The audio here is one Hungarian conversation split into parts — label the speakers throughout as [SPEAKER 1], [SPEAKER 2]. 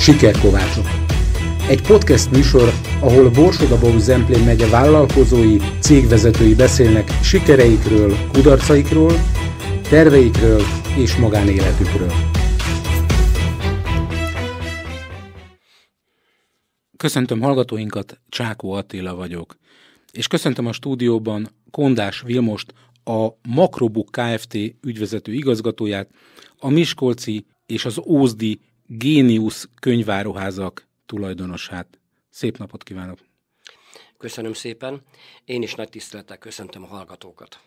[SPEAKER 1] Sikerkovácsok. Egy podcast műsor, ahol Borsodabau Zemplén megye vállalkozói, cégvezetői beszélnek sikereikről, kudarcaikról, terveikről és magánéletükről. Köszöntöm hallgatóinkat, Csákó Attila vagyok, és köszöntöm a stúdióban Kondás Vilmost, a Makrobuk Kft. ügyvezető igazgatóját, a Miskolci és az Ózdi Géniusz könyváruházak tulajdonosát. Szép napot kívánok!
[SPEAKER 2] Köszönöm szépen. Én is nagy tisztelettel köszöntöm a hallgatókat.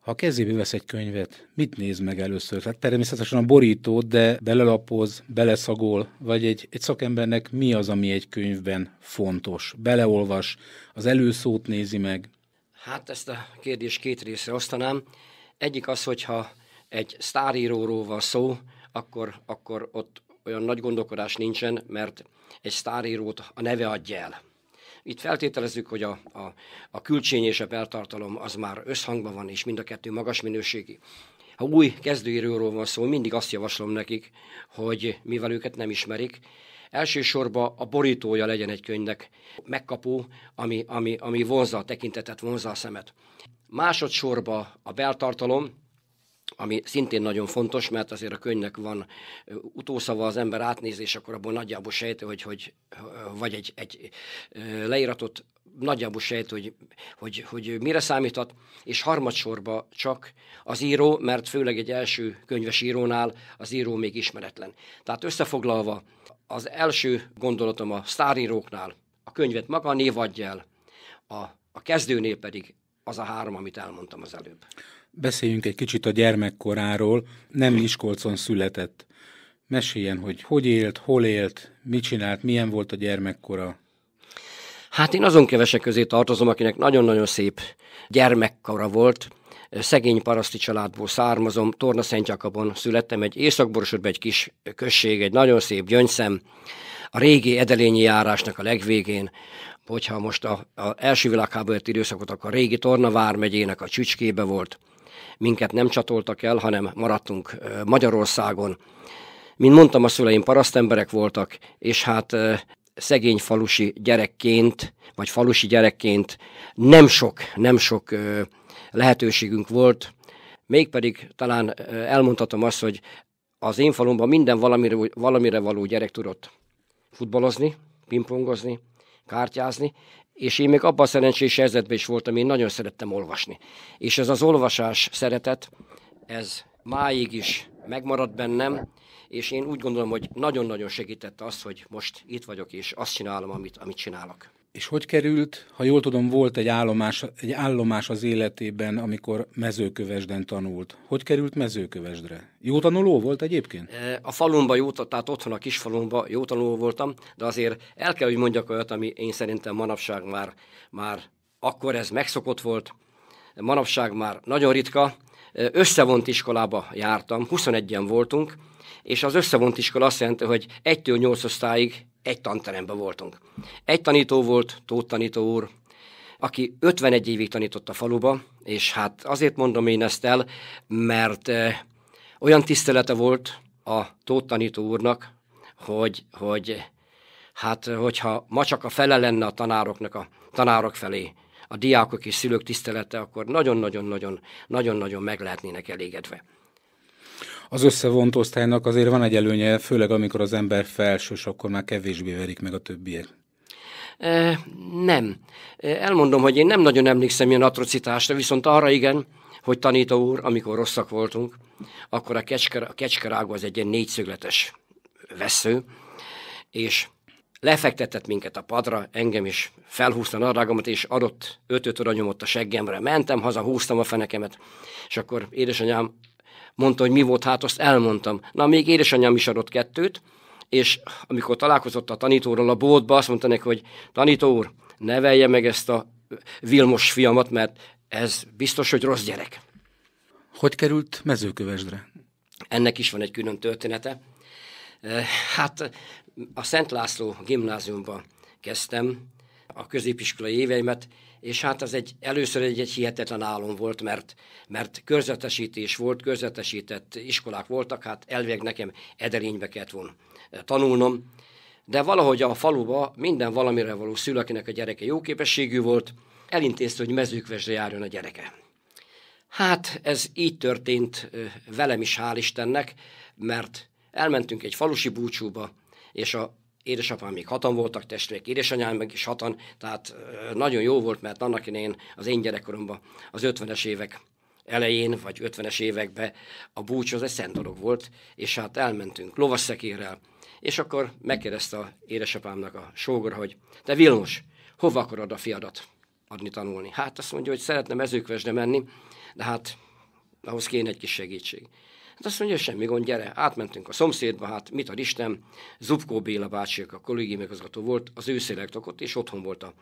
[SPEAKER 1] Ha kezébe vesz egy könyvet, mit néz meg először? Tehát természetesen a borítót, de belelapoz, beleszagol, vagy egy, egy szakembernek mi az, ami egy könyvben fontos? Beleolvas, az előszót nézi meg? Hát
[SPEAKER 2] ezt a kérdést két részre osztanám. Egyik az, hogyha egy sztáríróról van szó, akkor, akkor ott olyan nagy gondolkodás nincsen, mert egy sztárírót a neve adja el. Itt feltételezzük, hogy a, a, a külcsény és a beltartalom az már összhangban van, és mind a kettő magas minőségi. Ha új kezdőíróról van szó, mindig azt javaslom nekik, hogy mivel őket nem ismerik, elsősorban a borítója legyen egy könyvnek megkapó, ami, ami, ami vonzza a tekintetet, vonzza a szemet. Másodszorban a beltartalom, ami szintén nagyon fontos, mert azért a könyvnek van utószava, az ember átnézés, akkor abból nagyjából sejt, hogy, hogy vagy egy, egy leíratot nagyjából sejt, hogy, hogy, hogy mire számíthat, és harmadsorba csak az író, mert főleg egy első könyves írónál az író még ismeretlen. Tehát összefoglalva, az első gondolatom a sztáríróknál a könyvet maga a el, a, a kezdőnél pedig az a három, amit elmondtam az előbb.
[SPEAKER 1] Beszéljünk egy kicsit a gyermekkoráról. Nem Miskolcon született. Meséljen, hogy hogy élt, hol élt, mit csinált, milyen volt a gyermekkora. Hát én azon kevesek közé tartozom, akinek nagyon-nagyon szép
[SPEAKER 2] gyermekkora volt. Szegény paraszti családból származom, Torna Szentjakabon születtem, egy északborosodban egy kis község, egy nagyon szép gyöngyszem, a régi edelényi járásnak a legvégén, hogyha most a, a első világháború időszakot, akkor a régi Torna vármegyének a csücskébe volt minket nem csatoltak el, hanem maradtunk Magyarországon. Mint mondtam, a szüleim parasztemberek voltak, és hát szegény falusi gyerekként, vagy falusi gyerekként nem sok, nem sok lehetőségünk volt, mégpedig talán elmondhatom azt, hogy az én falumban minden valamire, valamire való gyerek tudott futballozni, pingpongozni, kártyázni, és én még abban a szerencsés helyzetben is voltam, én nagyon szerettem olvasni. És ez az olvasás szeretet, ez máig is megmaradt bennem, és én úgy gondolom, hogy nagyon-nagyon segített az, hogy most itt vagyok, és azt
[SPEAKER 1] csinálom, amit, amit csinálok. És hogy került? Ha jól tudom, volt egy állomás, egy állomás az életében, amikor mezőkövesden tanult. Hogy került mezőkövesdre? Jó tanuló volt egyébként?
[SPEAKER 2] E, a falumba jó, tehát otthon a kis falumba jó tanuló voltam, de azért el kell, hogy mondjak olyat, ami én szerintem manapság már, már akkor ez megszokott volt, manapság már nagyon ritka. E, összevont iskolába jártam, 21-en voltunk, és az összevont iskola azt jelenti, hogy 1 8 osztályig egy tanteremben voltunk. Egy tanító volt, Tóth tanító úr, aki 51 évig tanított a faluba, és hát azért mondom én ezt el, mert eh, olyan tisztelete volt a Tóth tanító úrnak, hogy, hogy hát hogyha ma csak a fele lenne a tanároknak a tanárok felé, a diákok és szülők tisztelete, akkor nagyon-nagyon-nagyon nagyon-nagyon meg lehetnének elégedve
[SPEAKER 1] az összevont osztálynak azért van egy előnye, főleg amikor az ember felsős, akkor már kevésbé verik meg a többiek.
[SPEAKER 2] Nem. Elmondom, hogy én nem nagyon emlékszem ilyen atrocitásra, viszont arra igen, hogy tanító úr, amikor rosszak voltunk, akkor a, kecsker, a kecskerágó az egy ilyen négyszögletes vesző, és lefektetett minket a padra, engem is felhúzta a nadrágomat, és adott ötöt oda nyomott a seggemre. Mentem haza, húztam a fenekemet, és akkor édesanyám mondta, hogy mi volt, hát azt elmondtam. Na, még édesanyám is adott kettőt, és amikor találkozott a tanítóról a boltba, azt mondta neki, hogy tanító úr, nevelje meg ezt a Vilmos fiamat, mert ez biztos, hogy rossz gyerek.
[SPEAKER 1] Hogy került mezőkövesdre? Ennek is van
[SPEAKER 2] egy külön története. Eh, hát a Szent László gimnáziumban kezdtem a középiskolai éveimet, és hát az egy, először egy, egy hihetetlen álom volt, mert, mert körzetesítés volt, körzetesített iskolák voltak, hát elvég nekem Ederénybe kellett volna eh, tanulnom, de valahogy a faluba minden valamire való szülőkinek a gyereke jó képességű volt, elintézte, hogy mezőkvesre járjon a gyereke. Hát ez így történt eh, velem is, hál' Istennek, mert elmentünk egy falusi búcsúba, és a édesapám még hatan voltak testvérek, édesanyám meg is hatan, tehát nagyon jó volt, mert annak idején az én gyerekkoromban az 50-es évek elején, vagy 50-es években a búcsú az egy szent dolog volt, és hát elmentünk lovasszekérrel, és akkor megkérdezte a édesapámnak a sógor, hogy te Vilmos, hova akarod a fiadat adni tanulni? Hát azt mondja, hogy szeretne mezőkvesde menni, de hát ahhoz kéne egy kis segítség. Hát azt mondja, semmi gond, gyere. Átmentünk a szomszédba, hát mit a Isten, Zubkó Béla bácsi, a kollégium igazgató volt, az ő szélektakott, és otthon volt a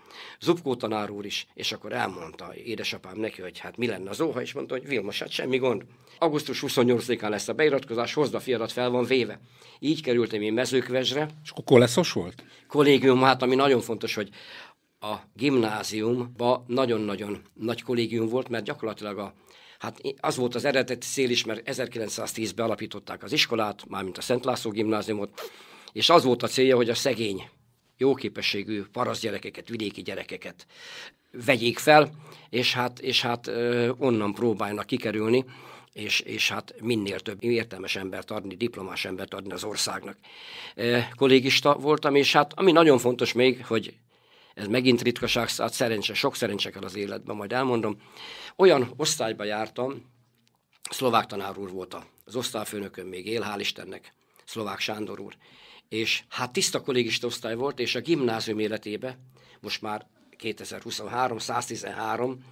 [SPEAKER 2] Zubkó tanár úr is, és akkor elmondta édesapám neki, hogy hát mi lenne az óha, és mondta, hogy Vilmos, hát semmi gond. Augusztus 28-án lesz a beiratkozás, hozd a fiadat fel van véve. Így kerültem én mezőkvezre
[SPEAKER 1] És akkor koleszos volt?
[SPEAKER 2] Kollégium, hát ami nagyon fontos, hogy a gimnáziumba nagyon-nagyon nagy kollégium volt, mert gyakorlatilag a Hát az volt az eredeti cél is, mert 1910-ben alapították az iskolát, mármint a Szent László gimnáziumot, és az volt a célja, hogy a szegény, jó képességű paraszt gyerekeket, vidéki gyerekeket vegyék fel, és hát, és hát onnan próbálnak kikerülni, és, és hát minél több értelmes embert adni, diplomás embert adni az országnak. Kollégista voltam, és hát ami nagyon fontos még, hogy ez megint ritkaság, hát szerencse, sok szerencse kell az életben, majd elmondom. Olyan osztályba jártam, szlovák tanár úr volt az osztályfőnököm még él, hál' Istennek, szlovák Sándor úr. És hát tiszta kollégista osztály volt, és a gimnázium életébe, most már 2023, 113,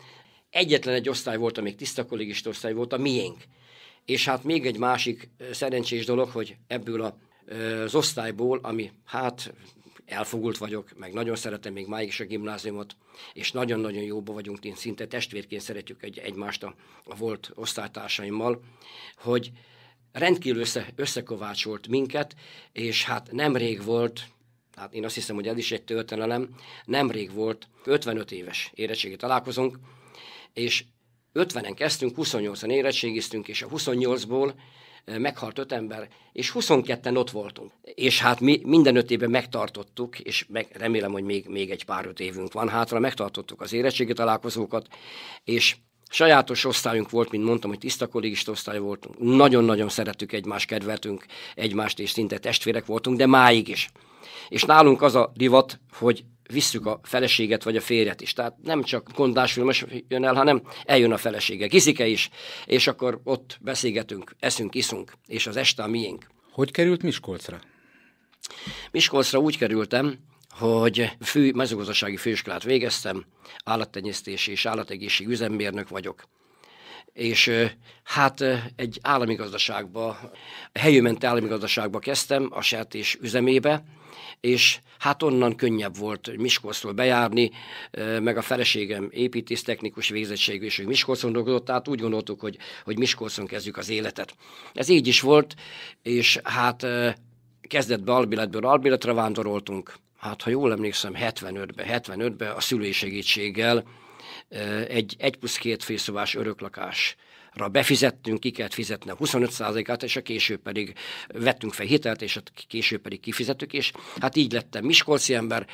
[SPEAKER 2] egyetlen egy osztály volt, amíg tiszta kollégista osztály volt, a miénk. És hát még egy másik szerencsés dolog, hogy ebből a, az osztályból, ami hát elfogult vagyok, meg nagyon szeretem még máig is a gimnáziumot, és nagyon-nagyon jóba vagyunk, én szinte testvérként szeretjük egy, egymást a, a volt osztálytársaimmal, hogy rendkívül össze, összekovácsolt minket, és hát nemrég volt, hát én azt hiszem, hogy ez is egy történelem, nemrég volt 55 éves érettségi találkozunk, és 50-en kezdtünk, 28-an érettségiztünk, és a 28-ból meghalt öt ember, és 22-en ott voltunk. És hát mi minden öt évben megtartottuk, és meg, remélem, hogy még, még egy pár öt évünk van hátra, megtartottuk az érettségi találkozókat, és Sajátos osztályunk volt, mint mondtam, hogy tiszta kollégista osztály voltunk. Nagyon-nagyon szerettük egymást, kedveltünk egymást, és szinte testvérek voltunk, de máig is. És nálunk az a divat, hogy visszük a feleséget vagy a férjet is. Tehát nem csak gondásfilmes jön el, hanem eljön a felesége, kiszike is, és akkor ott beszélgetünk, eszünk, iszunk, és az este a miénk.
[SPEAKER 1] Hogy került Miskolcra?
[SPEAKER 2] Miskolcra úgy kerültem, hogy fő, mezőgazdasági főiskolát végeztem, állattenyésztési és állategészség üzemmérnök vagyok és hát egy állami gazdaságba, helyőmenti állami gazdaságba kezdtem, a sertés üzemébe, és hát onnan könnyebb volt Miskolcról bejárni, meg a feleségem technikus végzettségű, és hogy Miskolcon dolgozott, tehát úgy gondoltuk, hogy, hogy Miskolcon kezdjük az életet. Ez így is volt, és hát kezdetben albilletből albilletre vándoroltunk, hát ha jól emlékszem, 75-be, 75-be a szülői segítséggel, egy 1 plusz 2 félszobás öröklakás befizettünk, ki kellett fizetni a 25%-át, és a később pedig vettünk fel hitelt, és a később pedig kifizettük, és hát így lettem Miskolci ember.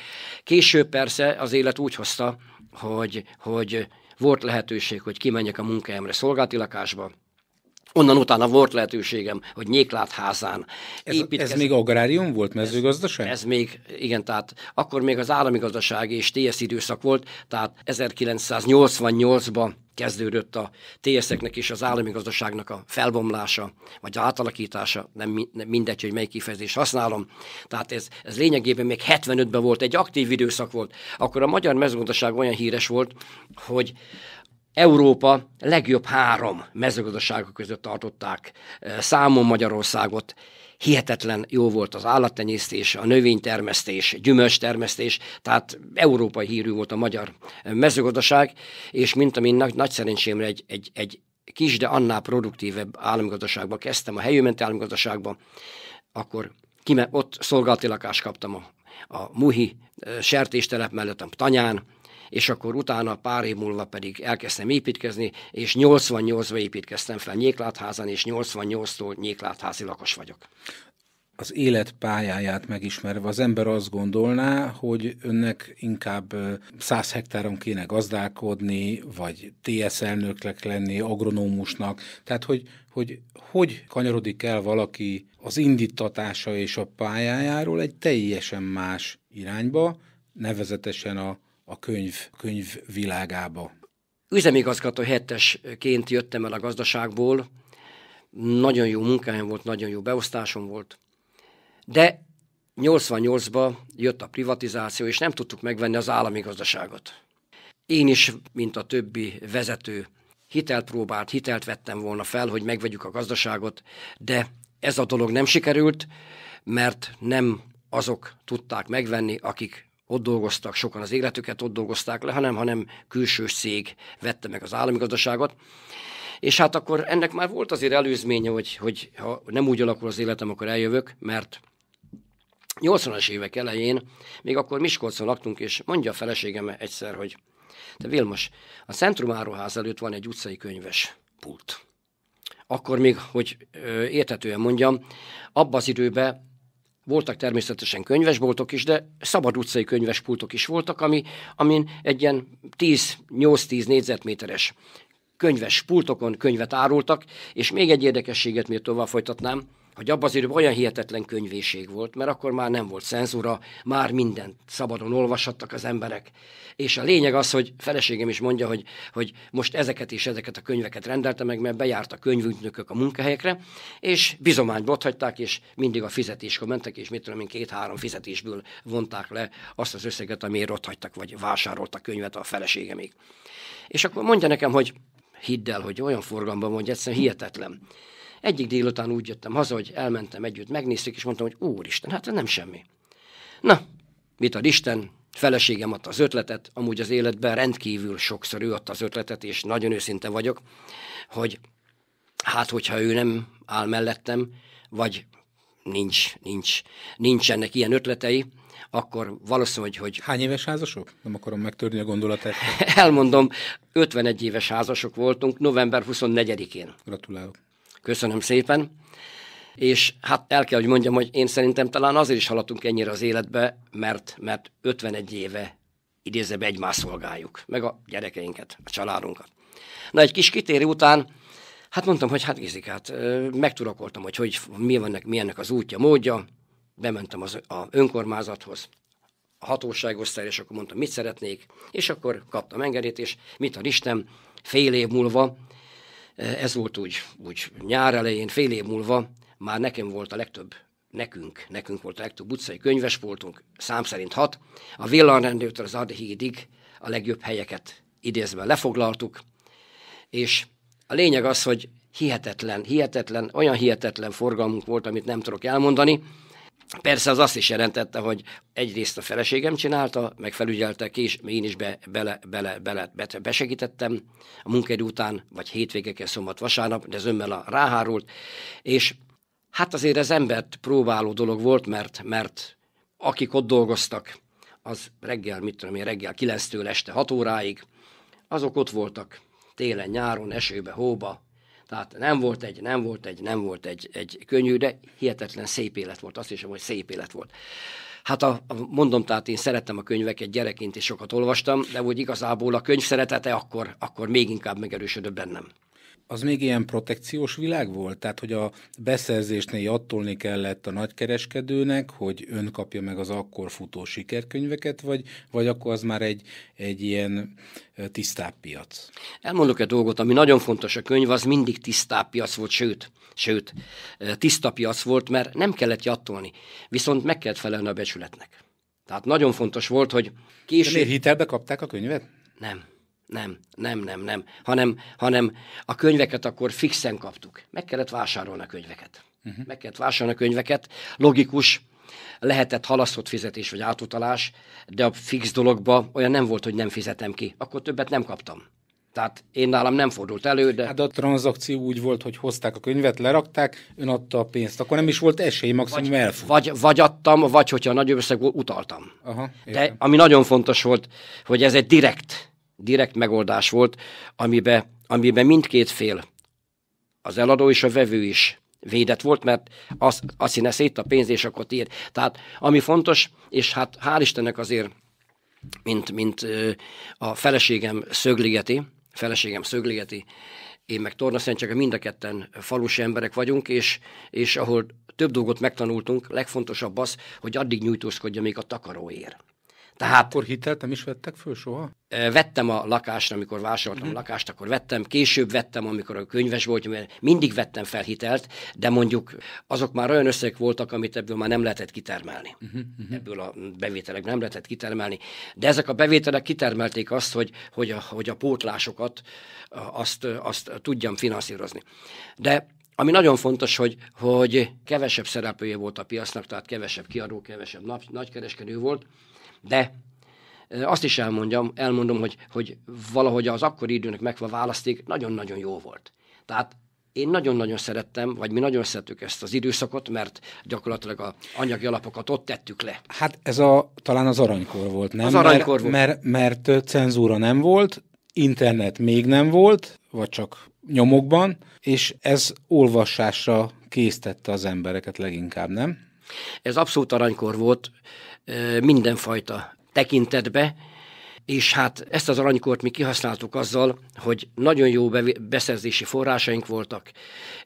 [SPEAKER 2] Később persze az élet úgy hozta, hogy, hogy volt lehetőség, hogy kimenjek a munkámra szolgálti lakásba, Onnan utána volt lehetőségem, hogy Nyéklátházán házán építkezz... ez még agrárium volt, mezőgazdaság? Ez, ez még, igen, tehát akkor még az állami gazdaság és TSZ időszak volt, tehát 1988-ban kezdődött a TSZ-eknek és az állami gazdaságnak a felbomlása, vagy átalakítása, nem, nem mindegy, hogy melyik kifejezést használom. Tehát ez, ez lényegében még 75-ben volt, egy aktív időszak volt. Akkor a magyar mezőgazdaság olyan híres volt, hogy Európa legjobb három mezőgazdasága között tartották eh, számon Magyarországot. Hihetetlen jó volt az állattenyésztés, a növénytermesztés, gyümölcstermesztés, tehát európai hírű volt a magyar eh, mezőgazdaság, és mint amin nagy, nagy szerencsémre egy, egy, egy kis, de annál produktívebb államgazdaságba kezdtem, a helyőmenti államgazdaságba, akkor kime, ott szolgálati lakást kaptam a, a Muhi eh, sertéstelep mellett, a Tanyán, és akkor utána pár év múlva pedig elkezdtem építkezni, és 88 ba építkeztem fel Nyéklátházan, és 88-tól Nyéklátházi lakos
[SPEAKER 1] vagyok az élet pályáját megismerve az ember azt gondolná, hogy önnek inkább 100 hektáron kéne gazdálkodni, vagy TS elnöknek lenni, agronómusnak. Tehát, hogy, hogy hogy kanyarodik el valaki az indítatása és a pályájáról egy teljesen más irányba, nevezetesen a a könyv, könyv világába. Üzemigazgató
[SPEAKER 2] hettesként jöttem el a gazdaságból, nagyon jó munkám volt, nagyon jó beosztásom volt, de 88-ba jött a privatizáció, és nem tudtuk megvenni az állami gazdaságot. Én is, mint a többi vezető, hitelt próbált, hitelt vettem volna fel, hogy megvegyük a gazdaságot, de ez a dolog nem sikerült, mert nem azok tudták megvenni, akik ott dolgoztak, sokan az életüket ott dolgozták le, hanem, hanem külső cég vette meg az állami gazdaságot. És hát akkor ennek már volt azért előzménye, hogy, hogy ha nem úgy alakul az életem, akkor eljövök, mert 80-as évek elején, még akkor Miskolcon laktunk, és mondja a feleségem egyszer, hogy te Vilmos, a Centrum Áruház előtt van egy utcai könyves pult. Akkor még, hogy ö, értetően mondjam, abban az időben voltak természetesen könyvesboltok is, de szabad utcai könyvespultok is voltak, ami, amin egy ilyen 10-8-10 négyzetméteres könyves pultokon könyvet árultak, és még egy érdekességet miért tovább folytatnám, hogy abban az időben olyan hihetetlen könyvéség volt, mert akkor már nem volt cenzúra, már mindent szabadon olvashattak az emberek. És a lényeg az, hogy feleségem is mondja, hogy, hogy most ezeket és ezeket a könyveket rendelte meg, mert bejárt a könyvügynökök a munkahelyekre, és bizományt botthagyták, és mindig a fizetéskor mentek, és mit tudom én, két-három fizetésből vonták le azt az összeget, amiért ott hagytak, vagy vásároltak könyvet a feleségemig. És akkor mondja nekem, hogy hidd el, hogy olyan forgalomban mondja, egyszerűen hihetetlen. Egyik délután úgy jöttem haza, hogy elmentem együtt, megnéztük, és mondtam, hogy úristen, hát ez nem semmi. Na, mit ad Isten, feleségem adta az ötletet, amúgy az életben rendkívül sokszor ő adta az ötletet, és nagyon őszinte vagyok, hogy hát, hogyha ő nem áll mellettem, vagy nincs, nincs, nincsenek ilyen ötletei, akkor valószínűleg, hogy... Hány éves házasok? Nem akarom megtörni a gondolatát. Elmondom, 51 éves házasok voltunk november 24-én. Gratulálok. Köszönöm szépen. És hát el kell, hogy mondjam, hogy én szerintem talán azért is haladtunk ennyire az életbe, mert, mert 51 éve idézve be egymást szolgáljuk, meg a gyerekeinket, a családunkat. Na, egy kis kitérő után, hát mondtam, hogy hát Gizik, hát megturakoltam, hogy, hogy mi vannak, milyennek az útja, módja, bementem az a önkormányzathoz, a hatóságosztály, és akkor mondtam, mit szeretnék, és akkor kaptam engedélyt, és mit a Isten, fél év múlva ez volt úgy, úgy nyár elején, fél év múlva már nekem volt a legtöbb nekünk, nekünk volt a legtöbb utcai könyvesboltunk, szám szerint hat, a villanrendőtől az Ardi hídig a legjobb helyeket idézve lefoglaltuk, és a lényeg az, hogy hihetetlen, hihetetlen, olyan hihetetlen forgalmunk volt, amit nem tudok elmondani, Persze az azt is jelentette, hogy egyrészt a feleségem csinálta, meg ki, és én is be, bele, bele, bele, besegítettem a munkaidő után, vagy hétvégeken, szombat, vasárnap, de ez önmel a ráhárult, és hát azért ez embert próbáló dolog volt, mert, mert akik ott dolgoztak, az reggel, mit tudom én, reggel 9-től este 6 óráig, azok ott voltak télen, nyáron, esőbe, hóba, tehát nem volt egy, nem volt egy, nem volt egy, egy könnyű, de hihetetlen szép élet volt. Azt is, hogy szép élet volt. Hát a, a, mondom, tehát én szerettem a könyveket gyerekként, és sokat olvastam, de úgy igazából a könyv szeretete akkor, akkor még inkább megerősödött
[SPEAKER 1] bennem az még ilyen protekciós világ volt? Tehát, hogy a beszerzésnél attolni kellett a nagykereskedőnek, hogy ön kapja meg az akkor futó sikerkönyveket, vagy, vagy akkor az már egy, egy ilyen tisztább piac? Elmondok egy dolgot,
[SPEAKER 2] ami nagyon fontos a könyv, az mindig tisztább piac volt, sőt, sőt, tiszta piac volt, mert nem kellett jattolni, viszont meg kellett felelni a becsületnek. Tehát nagyon fontos volt, hogy később... De miért hitelbe kapták a könyvet? Nem. Nem, nem, nem, nem. Hanem, hanem a könyveket akkor fixen kaptuk. Meg kellett vásárolni a könyveket. Uh-huh. Meg kellett vásárolni a könyveket. Logikus, lehetett halasztott fizetés vagy átutalás, de a fix dologba olyan nem volt, hogy nem fizetem ki. Akkor többet nem kaptam. Tehát én nálam nem
[SPEAKER 1] fordult elő, de... Hát a tranzakció úgy volt, hogy hozták a könyvet, lerakták, ön adta a pénzt, akkor nem is volt esély, maximum vagy, elfut. Vagy, vagy adtam, vagy hogyha nagyobb összeg utaltam. Aha, de ami
[SPEAKER 2] nagyon fontos volt, hogy ez egy direkt direkt megoldás volt, amiben amiben mindkét fél, az eladó és a vevő is védett volt, mert azt, az hinne szét a pénz, és akkor tiéd. Tehát ami fontos, és hát hál' Istennek azért, mint, mint a feleségem szögligeti, feleségem szögligeti, én meg csak mind a ketten falusi emberek vagyunk, és, és ahol több dolgot megtanultunk, legfontosabb az, hogy addig nyújtózkodja, még a takaró ér.
[SPEAKER 1] Tehát, akkor hitelt nem is vettek föl soha?
[SPEAKER 2] Vettem a lakást, amikor vásároltam uh-huh. a mhm. lakást, akkor vettem, később vettem, amikor a könyves volt, mert mindig vettem fel hitelt, de mondjuk azok már olyan összegek voltak, amit ebből már nem lehetett kitermelni. Uh-huh. Ebből a bevételek nem lehetett kitermelni, de ezek a bevételek kitermelték azt, hogy, hogy, a, hogy a pótlásokat azt, azt tudjam finanszírozni. De ami nagyon fontos, hogy, hogy kevesebb szereplője volt a piacnak, tehát kevesebb kiadó, kevesebb nagykereskedő volt, de azt is elmondjam, elmondom, hogy, hogy valahogy az akkori időnek megva választék nagyon-nagyon jó volt. Tehát én nagyon-nagyon szerettem, vagy mi nagyon szerettük ezt az időszakot, mert gyakorlatilag a anyagi alapokat ott tettük le.
[SPEAKER 1] Hát ez a, talán az aranykor volt, nem? Az aranykor mert, volt. Mert, mert cenzúra nem volt, internet még nem volt, vagy csak nyomokban, és ez olvasásra késztette az embereket leginkább, nem?
[SPEAKER 2] Ez abszolút aranykor volt mindenfajta tekintetbe, és hát ezt az aranykort mi kihasználtuk azzal, hogy nagyon jó beszerzési forrásaink voltak,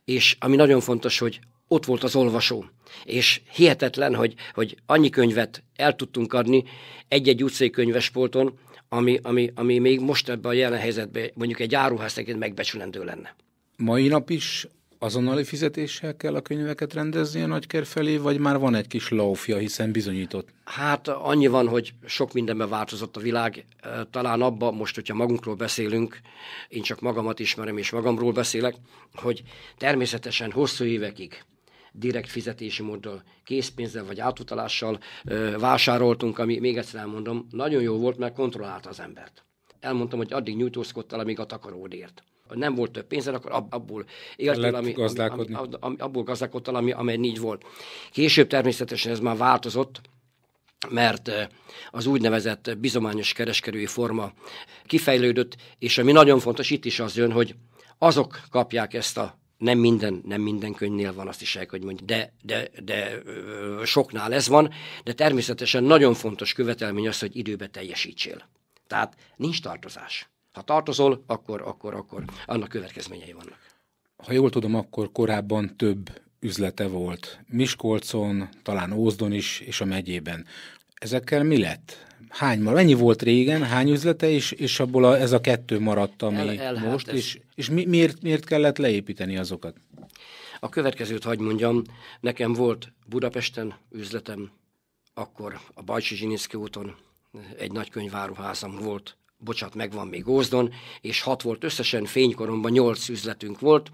[SPEAKER 2] és ami nagyon fontos, hogy ott volt az olvasó. És hihetetlen, hogy, hogy annyi könyvet el tudtunk adni egy-egy utcai könyvespolton, ami, ami, ami még most ebben a jelen helyzetben mondjuk egy áruház
[SPEAKER 1] megbecsülendő lenne. Mai nap is azonnali fizetéssel kell a könyveket rendezni a nagyker felé, vagy már van egy kis laufja, hiszen bizonyított? Hát annyi van, hogy sok
[SPEAKER 2] mindenben változott a világ. Talán abba most, hogyha magunkról beszélünk, én csak magamat ismerem és magamról beszélek, hogy természetesen hosszú évekig direkt fizetési móddal, készpénzzel vagy átutalással ö, vásároltunk, ami még egyszer elmondom, nagyon jó volt, mert kontrollálta az embert. Elmondtam, hogy addig nyújtózkodtál, amíg a takaród ért nem volt több pénzed, akkor abból éltél, ami, Ami, ami, abból gazdálkodtál, ami, amely így volt. Később természetesen ez már változott, mert az úgynevezett bizományos kereskedői forma kifejlődött, és ami nagyon fontos itt is az jön, hogy azok kapják ezt a nem minden, nem minden könyvnél van, azt is el hogy mondjuk, de, de, de soknál ez van, de természetesen nagyon fontos követelmény az, hogy időbe teljesítsél. Tehát nincs tartozás. Ha tartozol, akkor, akkor, akkor annak következményei vannak.
[SPEAKER 1] Ha jól tudom, akkor korábban több üzlete volt. Miskolcon, talán Ózdon is, és a megyében. Ezekkel mi lett? Hány maradt? Mennyi volt régen, hány üzlete, is és abból a, ez a kettő maradt, ami el, el, most, hát és, és mi, miért, miért kellett leépíteni azokat?
[SPEAKER 2] A következőt hagyd mondjam, nekem volt Budapesten üzletem, akkor a Bajcsi Zsiniszki úton egy nagy könyváruházam volt, bocsát, megvan még Ózdon, és hat volt összesen, fénykoromban nyolc üzletünk volt,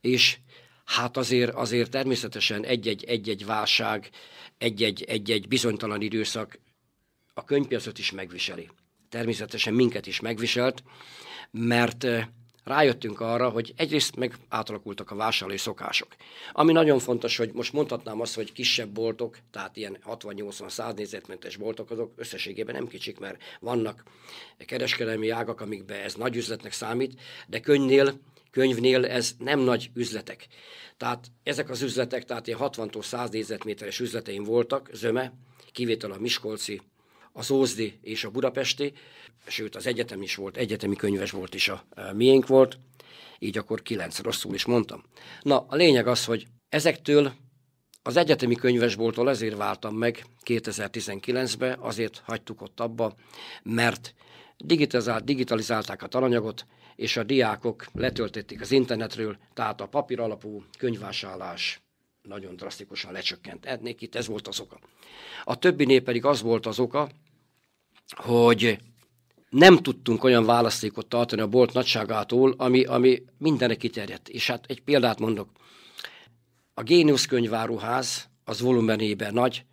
[SPEAKER 2] és hát azért, azért természetesen egy-egy, egy-egy válság, egy-egy, egy-egy bizonytalan időszak a könyvpiacot is megviseli. Természetesen minket is megviselt, mert eh, rájöttünk arra, hogy egyrészt meg átalakultak a vásárlói szokások. Ami nagyon fontos, hogy most mondhatnám azt, hogy kisebb boltok, tehát ilyen 60-80-100 nézetmentes boltok, azok összességében nem kicsik, mert vannak kereskedelmi ágak, amikbe ez nagy üzletnek számít, de könyvnél, könyvnél ez nem nagy üzletek. Tehát ezek az üzletek, tehát ilyen 60-100 nézetméteres üzleteim voltak, zöme, kivétel a Miskolci az Ózdi és a Budapesti, sőt az egyetem is volt, egyetemi könyves volt is a e, miénk volt, így akkor kilenc rosszul is mondtam. Na, a lényeg az, hogy ezektől az egyetemi könyvesboltól ezért váltam meg 2019-ben, azért hagytuk ott abba, mert digitalizálták a talanyagot, és a diákok letöltötték az internetről, tehát a papír alapú könyvvásárlás nagyon drasztikusan lecsökkent. Ednék itt ez volt az oka. A többi nép pedig az volt az oka, hogy nem tudtunk olyan választékot tartani a bolt nagyságától, ami, ami mindenre kiterjedt. És hát egy példát mondok. A Génius könyváruház az volumenében nagy,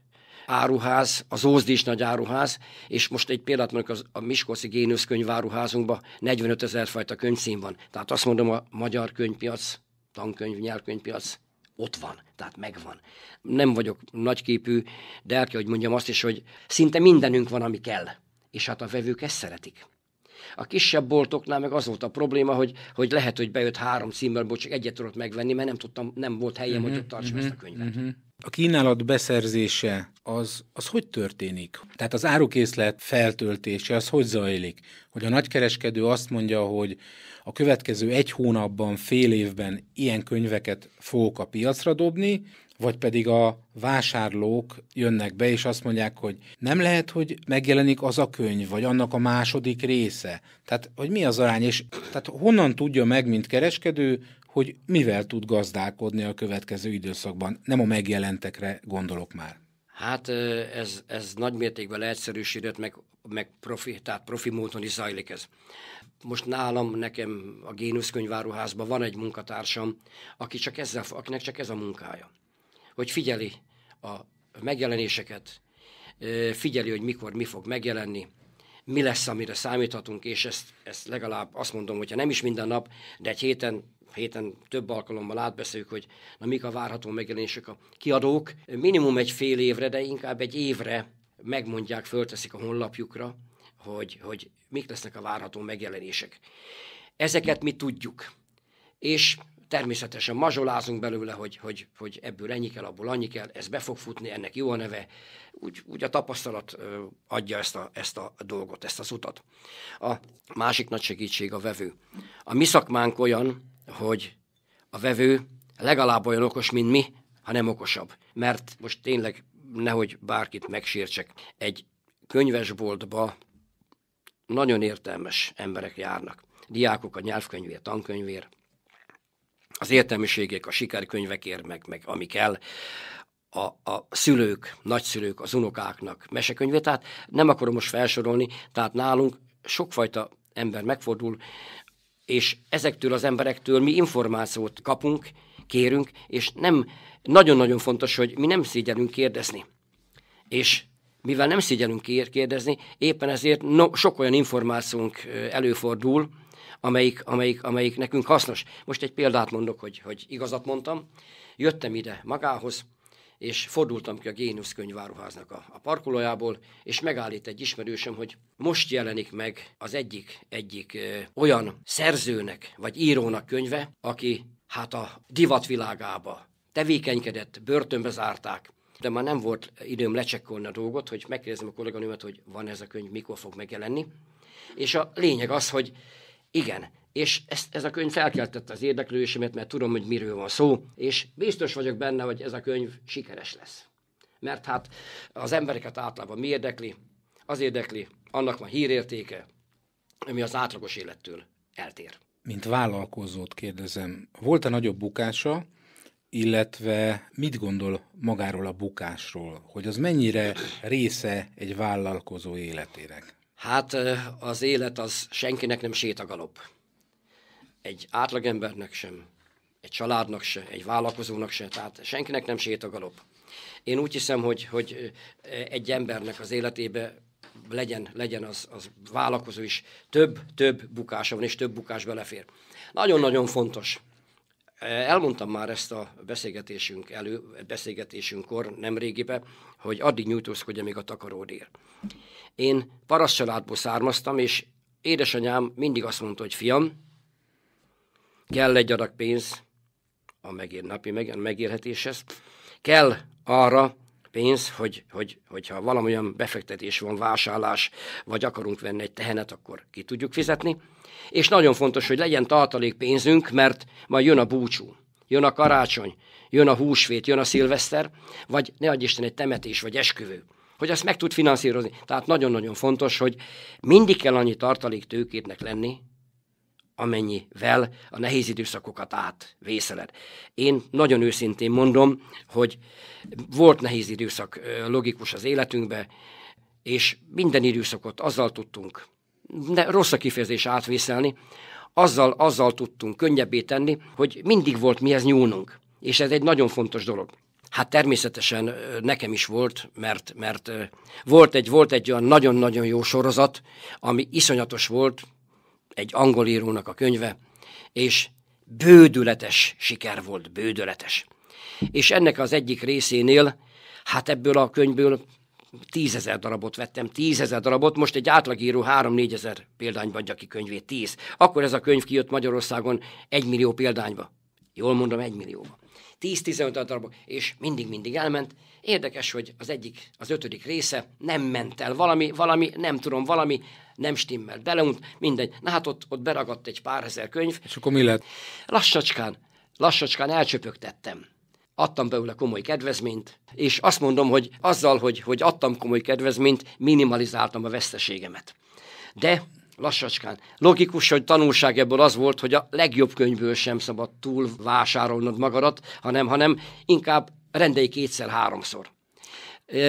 [SPEAKER 2] áruház, az Ózdi is nagy áruház, és most egy példát mondok, az, a Miskolci Génius könyváruházunkban 45 ezer fajta könyvszín van. Tehát azt mondom, a magyar könyvpiac, tankönyv, nyelvkönyvpiac ott van, tehát megvan. Nem vagyok nagyképű, de el kell, hogy mondjam azt is, hogy szinte mindenünk van, ami kell és hát a vevők ezt szeretik. A kisebb boltoknál meg az volt a probléma, hogy, hogy lehet, hogy bejött három címmerből, csak egyet tudott megvenni, mert nem tudtam, nem volt helyem, uh-huh, hogy mhm, ott tartsam
[SPEAKER 1] uh-huh, ezt a könyvet. Uh-huh. A kínálat beszerzése az, az hogy történik? Tehát az árukészlet feltöltése az hogy zajlik? Hogy a nagykereskedő azt mondja, hogy a következő egy hónapban, fél évben ilyen könyveket fogok a piacra dobni, vagy pedig a vásárlók jönnek be, és azt mondják, hogy nem lehet, hogy megjelenik az a könyv, vagy annak a második része. Tehát, hogy mi az arány, és tehát honnan tudja meg, mint kereskedő, hogy mivel tud gazdálkodni a következő időszakban. Nem a megjelentekre gondolok már.
[SPEAKER 2] Hát ez, ez nagy mértékben leegyszerűsített, meg, meg profi, tehát profi módon is zajlik ez. Most nálam, nekem a Génusz könyváruházban van egy munkatársam, aki csak ezzel, akinek csak ez a munkája hogy figyeli a megjelenéseket, figyeli, hogy mikor mi fog megjelenni, mi lesz, amire számíthatunk, és ezt, ezt legalább azt mondom, hogyha nem is minden nap, de egy héten, héten több alkalommal átbeszéljük, hogy na mik a várható megjelenések a kiadók. Minimum egy fél évre, de inkább egy évre megmondják, fölteszik a honlapjukra, hogy, hogy mik lesznek a várható megjelenések. Ezeket mi tudjuk. És természetesen mazsolázunk belőle, hogy, hogy, hogy ebből ennyi kell, abból annyi kell, ez be fog futni, ennek jó a neve. Úgy, úgy a tapasztalat adja ezt a, ezt a dolgot, ezt az utat. A másik nagy segítség a vevő. A mi szakmánk olyan, hogy a vevő legalább olyan okos, mint mi, ha nem okosabb. Mert most tényleg nehogy bárkit megsértsek, egy könyvesboltba nagyon értelmes emberek járnak. Diákok a nyelvkönyvér, tankönyvér, az értelmiségek, a sikerkönyvekért, meg, meg ami kell, a, a szülők, nagyszülők, az unokáknak mesekönyvét, tehát nem akarom most felsorolni, tehát nálunk sokfajta ember megfordul, és ezektől az emberektől mi információt kapunk, kérünk, és nem nagyon-nagyon fontos, hogy mi nem szégyelünk kérdezni. És mivel nem szégyelünk kérdezni, éppen ezért no, sok olyan információnk előfordul, amelyik, amelyik, amelyik nekünk hasznos. Most egy példát mondok, hogy, hogy igazat mondtam. Jöttem ide magához, és fordultam ki a Génusz könyváruháznak a, a parkolójából, és megállít egy ismerősöm, hogy most jelenik meg az egyik, egyik ö, olyan szerzőnek, vagy írónak könyve, aki hát a divatvilágába tevékenykedett, börtönbe zárták, de már nem volt időm lecsekkolni a dolgot, hogy megkérdezem a kolléganőmet, hogy van ez a könyv, mikor fog megjelenni. És a lényeg az, hogy igen, és ezt, ez a könyv felkeltette az érdeklődésemet, mert tudom, hogy miről van szó, és biztos vagyok benne, hogy ez a könyv sikeres lesz. Mert hát az embereket általában mi érdekli? Az érdekli, annak van hírértéke, ami az átlagos élettől eltér.
[SPEAKER 1] Mint vállalkozót kérdezem, volt-e nagyobb bukása, illetve mit gondol magáról a bukásról, hogy az mennyire része egy vállalkozó életének?
[SPEAKER 2] Hát az élet az senkinek nem sétagalop. Egy átlagembernek sem, egy családnak sem, egy vállalkozónak sem, tehát senkinek nem sétagalop. Én úgy hiszem, hogy, hogy egy embernek az életébe legyen, legyen az, az vállalkozó is. Több, több bukása van, és több bukás belefér. Nagyon-nagyon fontos. Elmondtam már ezt a beszélgetésünk elő, beszélgetésünkkor régibe, hogy addig nyújtózkodja, még a ér. Én paraszt családból származtam, és édesanyám mindig azt mondta, hogy fiam, kell egy adag pénz a megér, napi meg, megérhetéshez, kell arra pénz, hogy, hogy, hogyha valamilyen befektetés van, vásárlás, vagy akarunk venni egy tehenet, akkor ki tudjuk fizetni, és nagyon fontos, hogy legyen tartalék pénzünk, mert majd jön a búcsú, jön a karácsony, jön a húsvét, jön a szilveszter, vagy ne adj Isten egy temetés, vagy esküvő hogy ezt meg tud finanszírozni. Tehát nagyon-nagyon fontos, hogy mindig kell annyi tartalék tőkétnek lenni, amennyivel a nehéz időszakokat átvészeled. Én nagyon őszintén mondom, hogy volt nehéz időszak logikus az életünkben, és minden időszakot azzal tudtunk ne rossz a kifejezés átvészelni, azzal, azzal tudtunk könnyebbé tenni, hogy mindig volt mihez nyúlnunk. És ez egy nagyon fontos dolog. Hát természetesen nekem is volt, mert, mert volt, egy, volt egy olyan nagyon-nagyon jó sorozat, ami iszonyatos volt, egy angol írónak a könyve, és bődületes siker volt, bődületes. És ennek az egyik részénél, hát ebből a könyvből tízezer darabot vettem, tízezer darabot, most egy átlagíró három négyezer példányban adja ki könyvét, tíz. Akkor ez a könyv kijött Magyarországon egy millió példányba. Jól mondom, egy millióba. 10-15 darabok, és mindig-mindig elment. Érdekes, hogy az egyik, az ötödik része nem ment el. Valami, valami, nem tudom, valami nem stimmel. Beleunt, mindegy. Na hát ott, ott beragadt egy pár ezer könyv. És akkor mi lett? Lassacskán, lassacskán elcsöpögtettem adtam belőle komoly kedvezményt, és azt mondom, hogy azzal, hogy, hogy adtam komoly kedvezményt, minimalizáltam a veszteségemet. De lassacskán. Logikus, hogy tanulság ebből az volt, hogy a legjobb könyvből sem szabad túl vásárolnod magadat, hanem, hanem inkább rendelj kétszer-háromszor.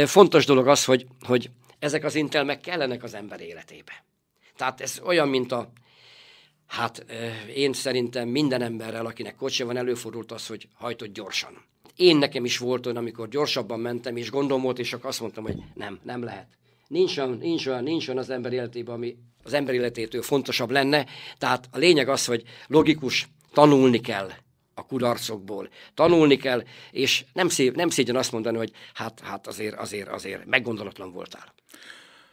[SPEAKER 2] Fontos dolog az, hogy, hogy ezek az intelmek kellenek az ember életébe. Tehát ez olyan, mint a, Hát én szerintem minden emberrel, akinek kocsi van, előfordult az, hogy hajtott gyorsan. Én nekem is volt olyan, amikor gyorsabban mentem, és gondom volt, és csak azt mondtam, hogy nem, nem lehet. Nincs olyan, nincs olyan, nincs olyan az ember életében, ami az ember életétől fontosabb lenne. Tehát a lényeg az, hogy logikus, tanulni kell a kudarcokból. Tanulni kell, és nem, szé- nem szégyen azt mondani, hogy hát, hát azért, azért, azért meggondolatlan voltál.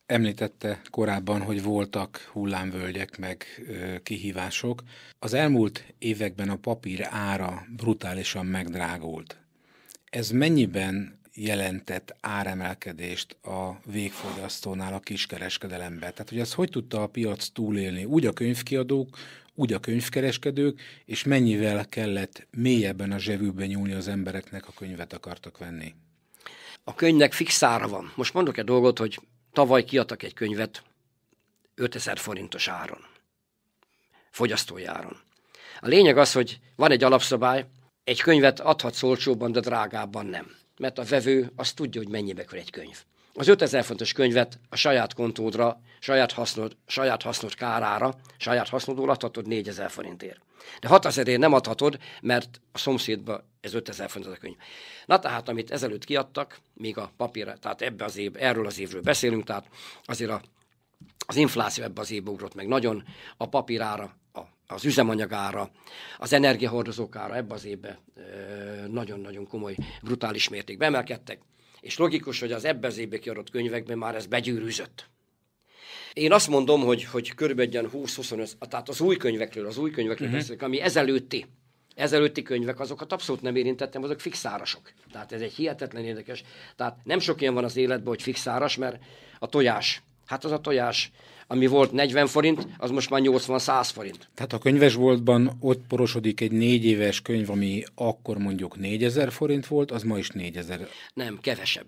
[SPEAKER 1] Említette korábban, hogy voltak hullámvölgyek, meg ö, kihívások. Az elmúlt években a papír ára brutálisan megdrágult. Ez mennyiben jelentett áremelkedést a végfogyasztónál a kiskereskedelemben? Tehát, hogy ez hogy tudta a piac túlélni? Úgy a könyvkiadók, úgy a könyvkereskedők, és mennyivel kellett mélyebben a zsebükbe nyúlni az embereknek, a könyvet akartak venni?
[SPEAKER 2] A könyvnek fix ára van. Most mondok egy dolgot, hogy tavaly kiadtak egy könyvet 5000 forintos áron, fogyasztói áron. A lényeg az, hogy van egy alapszabály, egy könyvet adhatsz olcsóban, de drágábban nem. Mert a vevő azt tudja, hogy mennyibe kerül egy könyv. Az 5000 fontos könyvet a saját kontódra, saját hasznod, saját hasznod kárára, saját hasznodól adhatod 4000 forintért. De 6000ért nem adhatod, mert a szomszédba ez 5000 az a könyv. Na tehát, amit ezelőtt kiadtak, még a papír, tehát ebbe az év, erről az évről beszélünk, tehát azért a, az infláció ebbe az évbe ugrott meg nagyon, a papírára a, az üzemanyagára, az energiahordozókára ebbe az évben nagyon-nagyon komoly, brutális mértékben emelkedtek, és logikus, hogy az ebbe az évben kiadott könyvekben már ez begyűrűzött. Én azt mondom, hogy, hogy körülbelül 20-25, tehát az új könyvekről, az új könyvekről uh-huh. beszélek, ami ezelőtti, ezelőtti könyvek, azokat abszolút nem érintettem, azok fixárasok. Tehát ez egy hihetetlen érdekes. Tehát nem sok ilyen van az életben, hogy fixáras, mert a tojás, hát az a tojás ami volt 40 forint, az most már 80-100 forint.
[SPEAKER 1] Tehát a könyvesboltban ott porosodik egy négy éves könyv, ami akkor mondjuk 4000 forint volt, az ma is 4000.
[SPEAKER 2] Nem, kevesebb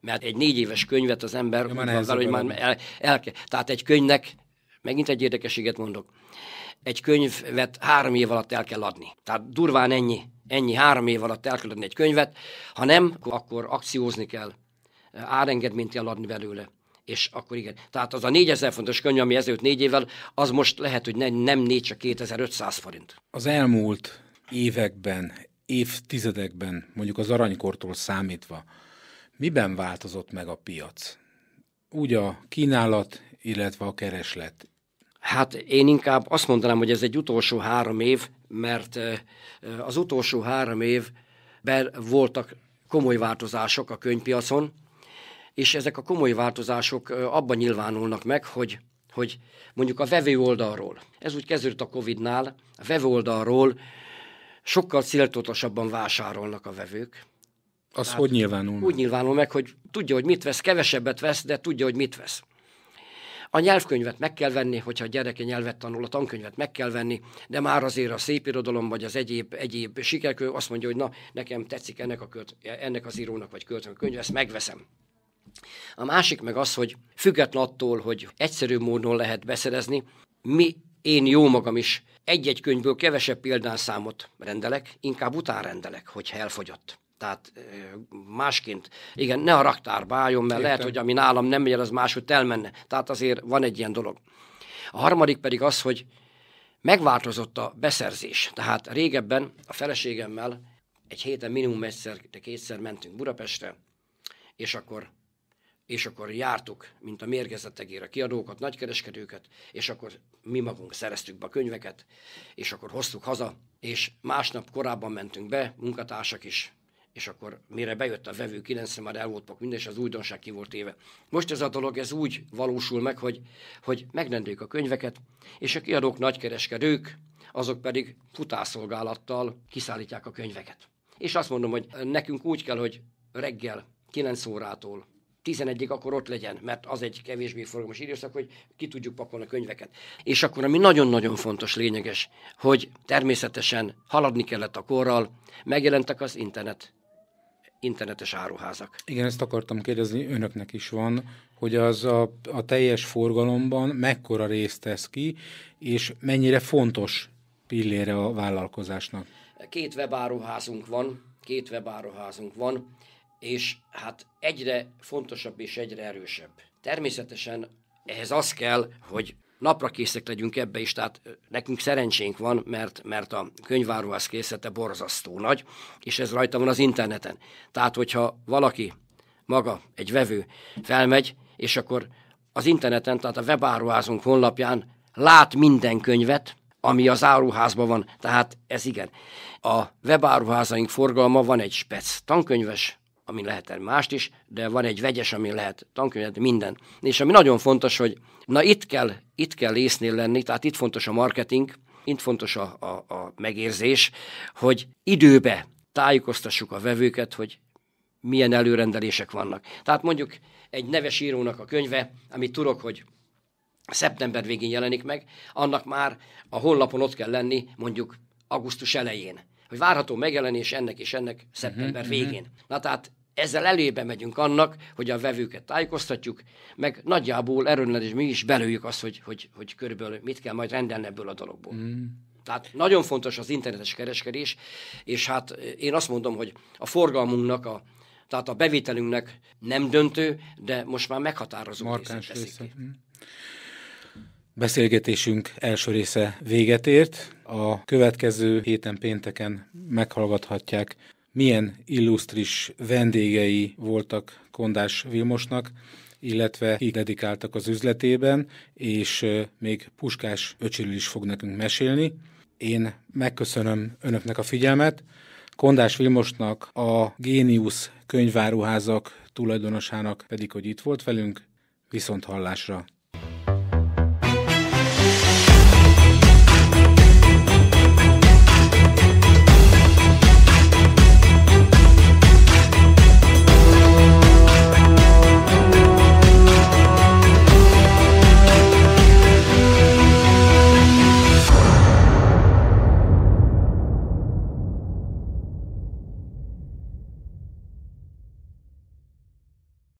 [SPEAKER 2] mert egy négy éves könyvet az ember, ja, már az, hogy már el, el, tehát egy könyvnek, megint egy érdekességet mondok, egy könyvet három év alatt el kell adni. Tehát durván ennyi, ennyi három év alatt el kell adni egy könyvet, ha nem, akkor akciózni kell, árengedményt kell adni belőle és akkor igen. Tehát az a 4000 fontos könyv, ami ezelőtt négy évvel, az most lehet, hogy ne, nem négy, csak 2500 forint.
[SPEAKER 1] Az elmúlt években, évtizedekben, mondjuk az aranykortól számítva, miben változott meg a piac? Úgy a kínálat, illetve a kereslet.
[SPEAKER 2] Hát én inkább azt mondanám, hogy ez egy utolsó három év, mert az utolsó három évben voltak komoly változások a könyvpiacon, és ezek a komoly változások abban nyilvánulnak meg, hogy hogy mondjuk a vevő oldalról, ez úgy kezdődött a Covid-nál, a vevő oldalról sokkal céltudatosabban vásárolnak a vevők.
[SPEAKER 1] Az Tehát hogy nyilvánul? Úgy
[SPEAKER 2] nyilvánul meg, hogy tudja, hogy mit vesz, kevesebbet vesz, de tudja, hogy mit vesz. A nyelvkönyvet meg kell venni, hogyha a gyereke nyelvet tanul, a tankönyvet meg kell venni, de már azért a szép irodalom vagy az egyéb, egyéb sikerkönyv azt mondja, hogy na, nekem tetszik ennek, a költ, ennek az írónak vagy költőnek könyv, ezt megveszem. A másik meg az, hogy független attól, hogy egyszerű módon lehet beszerezni, mi, én jó magam is egy-egy könyvből kevesebb példánszámot rendelek, inkább rendelek, hogyha elfogyott. Tehát másként, igen, ne a raktárba álljon, mert Értem. lehet, hogy ami nálam nem megy az máshogy elmenne. Tehát azért van egy ilyen dolog. A harmadik pedig az, hogy megváltozott a beszerzés. Tehát régebben a feleségemmel egy héten minimum egyszer, de kétszer mentünk Budapestre, és akkor és akkor jártuk, mint a mérgezettegére a kiadókat, nagykereskedőket, és akkor mi magunk szereztük be a könyveket, és akkor hoztuk haza, és másnap korábban mentünk be, munkatársak is, és akkor mire bejött a vevő 9 már el volt minden, és az újdonság ki volt éve. Most ez a dolog, ez úgy valósul meg, hogy, hogy megrendeljük a könyveket, és a kiadók nagykereskedők, azok pedig futásszolgálattal kiszállítják a könyveket. És azt mondom, hogy nekünk úgy kell, hogy reggel 9 órától 11-ig akkor ott legyen, mert az egy kevésbé forgalmas időszak, hogy ki tudjuk pakolni a könyveket. És akkor, ami nagyon-nagyon fontos, lényeges, hogy természetesen haladni kellett a korral, megjelentek az internet internetes
[SPEAKER 1] áruházak. Igen, ezt akartam kérdezni, önöknek is van, hogy az a, a teljes forgalomban mekkora részt tesz ki, és mennyire fontos pillére a vállalkozásnak?
[SPEAKER 2] Két webáruházunk van, két webáruházunk van, és hát egyre fontosabb és egyre erősebb. Természetesen ehhez az kell, hogy napra készek legyünk ebbe is, tehát nekünk szerencsénk van, mert, mert a könyváróház készlete borzasztó nagy, és ez rajta van az interneten. Tehát, hogyha valaki maga, egy vevő felmegy, és akkor az interneten, tehát a webáruházunk honlapján lát minden könyvet, ami az áruházban van, tehát ez igen. A webáruházaink forgalma van egy spec tankönyves ami lehet mást is, de van egy vegyes, ami lehet tankönyvet, minden. És ami nagyon fontos, hogy na itt kell, itt kell észnél lenni, tehát itt fontos a marketing, itt fontos a, a, a megérzés, hogy időbe tájékoztassuk a vevőket, hogy milyen előrendelések vannak. Tehát mondjuk egy neves írónak a könyve, amit tudok, hogy szeptember végén jelenik meg, annak már a honlapon ott kell lenni mondjuk augusztus elején hogy várható megjelenés ennek és ennek mhm, szeptember uh-huh, végén. Uh-huh. Na tehát ezzel elébe megyünk annak, hogy a vevőket tájékoztatjuk, meg nagyjából erőnlen is mi is belőjük azt, hogy, hogy, hogy körülbelül mit kell majd rendelni ebből a dologból. Mhm. Tehát nagyon fontos az internetes kereskedés, és hát én azt mondom, hogy a forgalmunknak, a, tehát a bevételünknek nem döntő, de most már meghatározó részét teszik.
[SPEAKER 1] Beszélgetésünk első része véget ért. A következő héten pénteken meghallgathatják, milyen illusztris vendégei voltak Kondás Vilmosnak, illetve kik dedikáltak az üzletében, és még Puskás Öcsiről is fog nekünk mesélni. Én megköszönöm önöknek a figyelmet. Kondás Vilmosnak, a Génius könyváruházak tulajdonosának pedig, hogy itt volt velünk, viszont hallásra.